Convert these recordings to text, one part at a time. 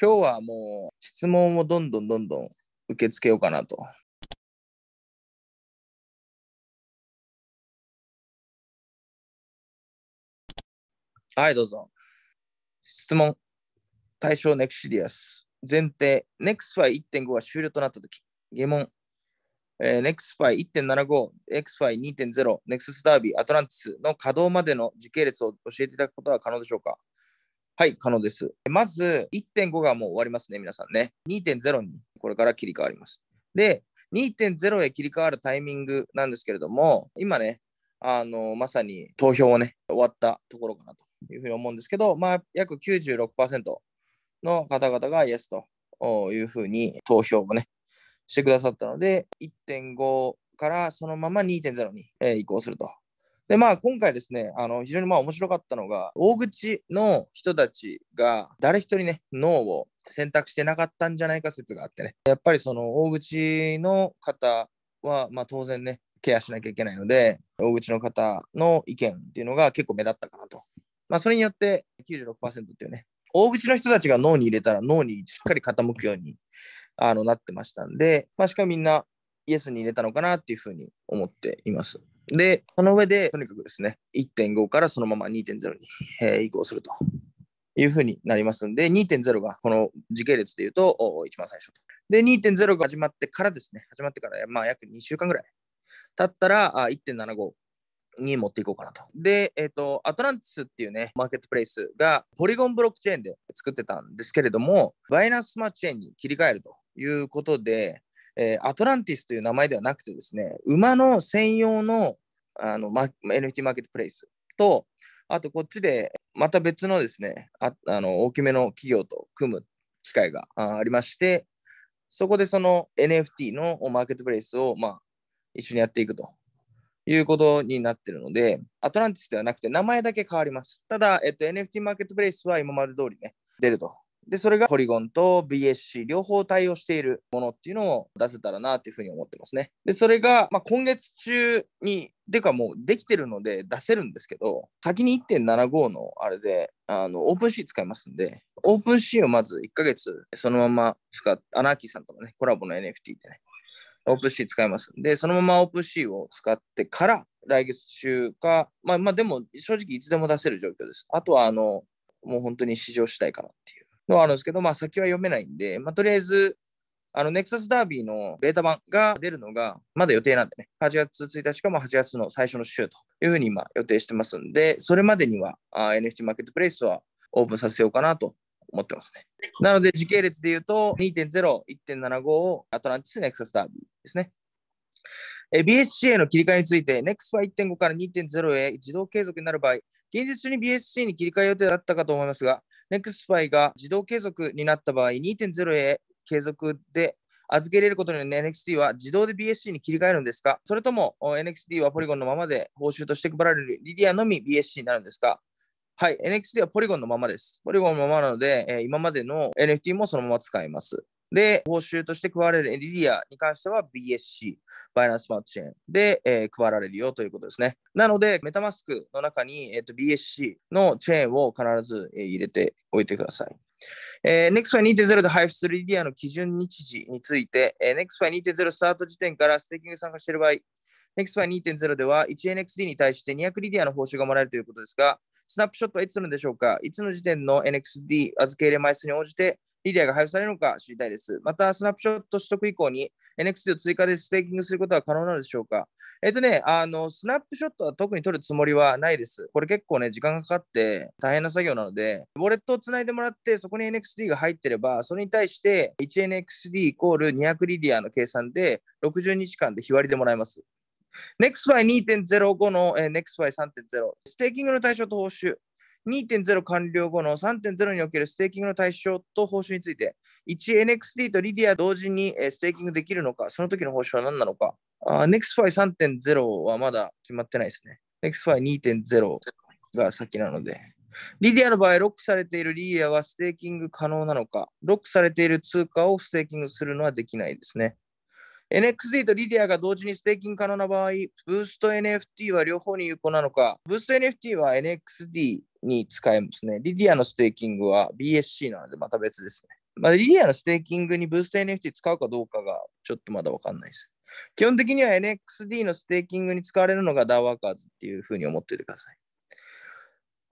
今日はもう質問をどんどんどんどん受け付けようかなと。はい、どうぞ。質問。対象ネク x t シリアス。前提、ネ NEXTFI1.5 が終了となったとき、疑問。えー、スファイ一点1 7 5 NEXTFI2.0、n e x ス s ダービー、アトランティスの稼働までの時系列を教えていただくことは可能でしょうかはい、可能です。まず、1.5がもう終わりますね、皆さんね。2.0にこれから切り替わります。で、2.0へ切り替わるタイミングなんですけれども、今ね、あのまさに投票をね、終わったところかなというふうに思うんですけど、まあ、約96%の方々がイエスというふうに投票をね、してくださったので、1.5からそのまま2.0に移行するとで、まあ、今回ですね、あの非常にまあ面白かったのが、大口の人たちが誰一人ね、脳を選択してなかったんじゃないか説があってね、やっぱりその大口の方は、まあ、当然ね、ケアしなきゃいけないので、大口の方の意見っていうのが結構目立ったかなと。まあ、それによって96%っていうね、大口の人たちが脳に入れたら脳にしっかり傾くようにあのなってましたんで、まあ、しかもみんなイエスに入れたのかなっていうふうに思っています。で、その上で、とにかくですね、1.5からそのまま2.0に、えー、移行するというふうになりますんで、2.0がこの時系列でいうと、一番最初と。で、2.0が始まってからですね、始まってから、まあ、約2週間ぐらい経ったら、1.75。に持っていこうかなと。で、えっ、ー、と、アトランティスっていうね、マーケットプレイスが、ポリゴンブロックチェーンで作ってたんですけれども、バイナンスマーチェーンに切り替えるということで、えー、アトランティスという名前ではなくてですね、馬の専用のあの、ま、NFT マーケットプレイスと、あとこっちでまた別のですね、ああの大きめの企業と組む機会がありまして、そこでその NFT のマーケットプレイスを、まあ、一緒にやっていくということになってるので、アトランティスではなくて名前だけ変わります。ただ、えっと、NFT マーケットプレイスは今まで通りね、出るとで、それがポリゴンと BSC 両方対応しているものっていうのを出せたらなっていうふうに思ってますね。で、それが、まあ、今月中に、てかもうできてるので出せるんですけど、先に1.75のあれで、あの、オープンシー使いますんで、オープンシーをまず1ヶ月そのまま使って、アナーキーさんとのね、コラボの NFT でね、オープンシー使いますんで、そのままオープンシーを使ってから、来月中か、まあまあでも正直いつでも出せる状況です。あとはあの、もう本当に試乗したいかなっていう。のはあるんですけど、まあ、先は読めないんで、まあ、とりあえず、あのネクサスダービーのベータ版が出るのが、まだ予定なんでね、8月1日かも8月の最初の週というふうに今予定してますんで、それまでにはあ NFT マーケットプレイスはオープンさせようかなと思ってますね。なので時系列で言うと2.0、1.75、アトランティス、ネクサスダービーですね。b s c への切り替えについて、NEXT は1.5から2.0へ自動継続になる場合、現実に BSC に切り替え予定だったかと思いますが、n e x p y が自動継続になった場合、2.0へ継続で預け入れることによって NXT は自動で BSC に切り替えるんですかそれとも NXT はポリゴンのままで報酬として配られるリディアのみ BSC になるんですかはい、NXT はポリゴンのままです。ポリゴンのままなので、え今までの NFT もそのまま使います。で、報酬として加われるエリディアに関しては BSC、バイナンスマートチェーンで、えー、配られるよということですね。なので、メタマスクの中に、えーと、BSC のチェーンを必ず、えー、入れておいてください。えー、n e x t f 2.0で配布するリディアの基準日時について、えー、n e x t f 2.0スタート時点からステーキング参加している場合、n e x t f 2.0では 1NXD に対して200リディアの報酬がもらえるということですが、スナップショットはいつのでしょうかいつの時点の NXD 預け入れ枚数に応じてリディアが配布されるのか知りたいです。また、スナップショット取得以降に n x d を追加でステーキングすることは可能なのでしょうかえっ、とね、あの、スナップショットは特に取るつもりはないです。これ結構ね、時間がかかって大変な作業なので、ウォレットをつないでもらって、そこに n x d が入ってれば、それに対して 1NXD イコール200リディアの計算で、60日間で日割りでもらえます。NextFi2.0 後の NextFi3.0、ステーキングの対象と報酬、2.0完了後の3.0におけるステーキングの対象と報酬について、1NXD とリディア同時にステーキングできるのか、その時の報酬は何なのか、n e x f y 3 0はまだ決まってないですね。n e x f y 2 0が先なので。リディアの場合、ロックされているリディアはステーキング可能なのか、ロックされている通貨をステーキングするのはできないですね。NXD とリディアが同時にステーキング可能な場合、ブースト NFT は両方に有効なのか、ブースト NFT は NXD に使えますね。リディアのステーキングは BSC なのでまた別ですね。まあ、リディアのステーキングにブースト NFT 使うかどうかがちょっとまだわかんないです。基本的には NXD のステーキングに使われるのがダーワーカーズっていうふうに思っていてください。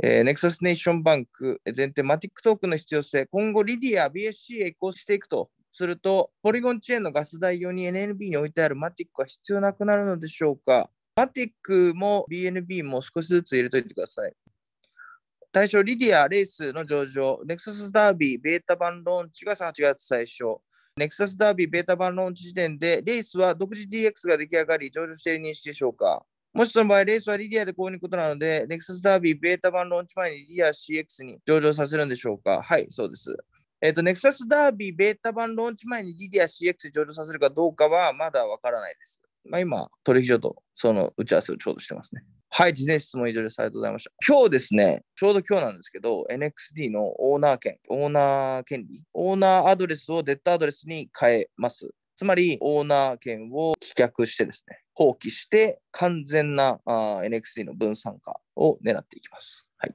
えー、ネクサスネーションバンク、全提マティックトークの必要性、今後リディア、BSC へ移行していくとすると、ポリゴンチェーンのガス代用に NNB に置いてあるマティックは必要なくなるのでしょうかマティックも BNB も少しずつ入れといてください。対象リディア、レースの上場、ネクサスダービー、ベータ版ローンチが8月最初、ネクサスダービー、ベータ版ローンチ時点で、レースは独自 DX が出来上がり、上場している認識でしょうかもしその場合、レースはリディアで購入ことなので、ネクサスダービー、ベータ版ローンチ前にリディア CX に上場させるんでしょうかはい、そうです。えっ、ー、と、ネクサスダービーベータ版ローンチ前にリディア CX 上場させるかどうかはまだわからないです。まあ、今、取引所とその打ち合わせをちょうどしてますね。はい、事前質問以上です。ありがとうございました。今日ですね、ちょうど今日なんですけど、NXD のオーナー権、オーナー権利、オーナーアドレスをデッドアドレスに変えます。つまり、オーナー権を棄却してですね、放棄して、完全なあ NXD の分散化を狙っていきます。はい